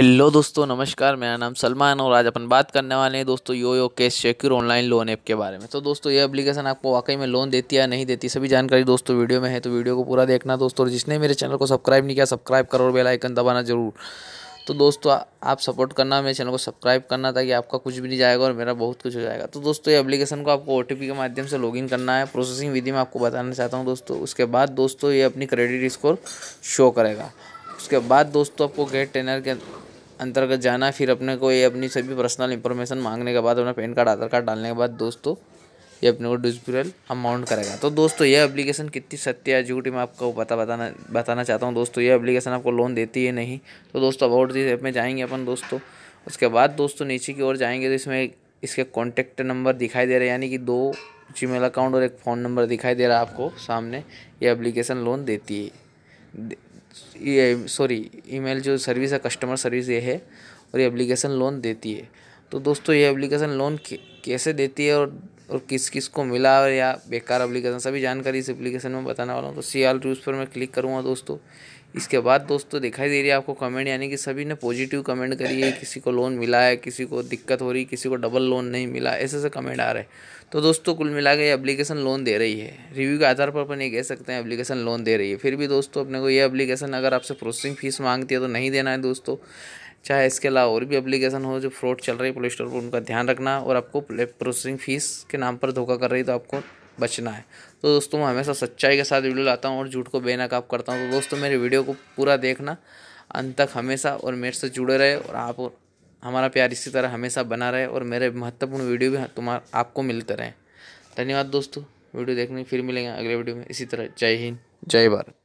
hello दोस्तों नमस्कार मेरा नाम सलमान और आज अपन बात करने वाले हैं दोस्तों yo yo cash secure online loan app के बारे में तो दोस्तों ये एप्लीकेशन आपको वाकई में लोन देती है नहीं देती सभी जानकारी दोस्तों वीडियो में है तो वीडियो को पूरा देखना दोस्तों और जिसने मेरे चैनल को सब्सक्राइब नहीं किया सब्सक्राइब करो और बेलाइकन दबाना जरूर तो दोस्तों आप सपोर्ट करना मेरे चैनल को सब्सक्राइब करना ताकि आपका कुछ भी नहीं जाएगा और मेरा बहुत कुछ हो जाएगा तो दोस्तों ये एप्लीकेशन को आपको ओ के माध्यम से लॉगिन करना है प्रोसेसिंग विधि में आपको बताना चाहता हूँ दोस्तों उसके बाद दोस्तों ये अपनी क्रेडिट स्कोर शो करेगा उसके बाद दोस्तों आपको गेट टेनर के अंतर्गत जाना फिर अपने को ये अपनी सभी पर्सनल इन्फॉर्मेशन मांगने के बाद अपना पैन कार्ड आधार कार्ड डालने के बाद दोस्तों ये अपने को डिजिटल अमाउंट करेगा तो दोस्तों ये एप्लीकेशन कितनी सत्य है झूठी मैं आपको पता बताना बताना चाहता हूँ दोस्तों ये एप्लीकेशन आपको लोन देती है नहीं तो दोस्तों अबाउट दिस ऐप में जाएंगे अपन दोस्तों उसके बाद दोस्तों नीचे की ओर जाएंगे तो इसमें इसके कॉन्टैक्ट नंबर दिखाई दे रहे हैं यानी कि दो जी अकाउंट और एक फ़ोन नंबर दिखाई दे रहा है आपको सामने ये एप्लीकेशन लोन देती है ये सॉरी ईमेल जो सर्विस है कस्टमर सर्विस ये है और ये एप्लीकेशन लोन देती है तो दोस्तों ये एप्लीकेशन लोन कैसे देती है और और किस किस को मिला या बेकार एप्लीकेशन सभी जानकारी इस एप्लीकेशन में बताने वाला हूँ तो सी आल पर मैं क्लिक करूँगा दोस्तों इसके बाद दोस्तों दिखाई दे रही है आपको कमेंट यानी कि सभी ने पॉजिटिव कमेंट करी है किसी को लोन मिला है किसी को दिक्कत हो रही किसी को डबल लोन नहीं मिला ऐसे ऐसे कमेंट आ रहे हैं तो दोस्तों कुल मिला के ये एप्लीकेशन लोन दे रही है रिव्यू के आधार पर अपन ये कह सकते हैं एप्लीकेशन लोन दे रही है फिर भी दोस्तों अपने को ये एप्लीकेशन अगर आपसे प्रोसेसिंग फीस मांगती है तो नहीं देना है दोस्तों चाहे इसके अलावा और भी एप्लीकेशन हो जो फ्रॉड चल रही है प्ले स्टोर पर उनका ध्यान रखना और आपको प्रोसेसिंग फ़ीस के नाम पर धोखा कर रही तो आपको बचना है तो दोस्तों मैं हमेशा सच्चाई के साथ वीडियो लाता हूँ और झूठ को बेनकाब करता हूँ तो दोस्तों मेरे वीडियो को पूरा देखना अंत तक हमेशा और मेरे से जुड़े रहे और आप और हमारा प्यार इसी तरह हमेशा बना रहे और मेरे महत्वपूर्ण वीडियो भी तुम्हारा आपको मिलते रहें धन्यवाद दोस्तों वीडियो देखने फिर मिलेंगे अगले वीडियो में इसी तरह जय हिंद जय भारत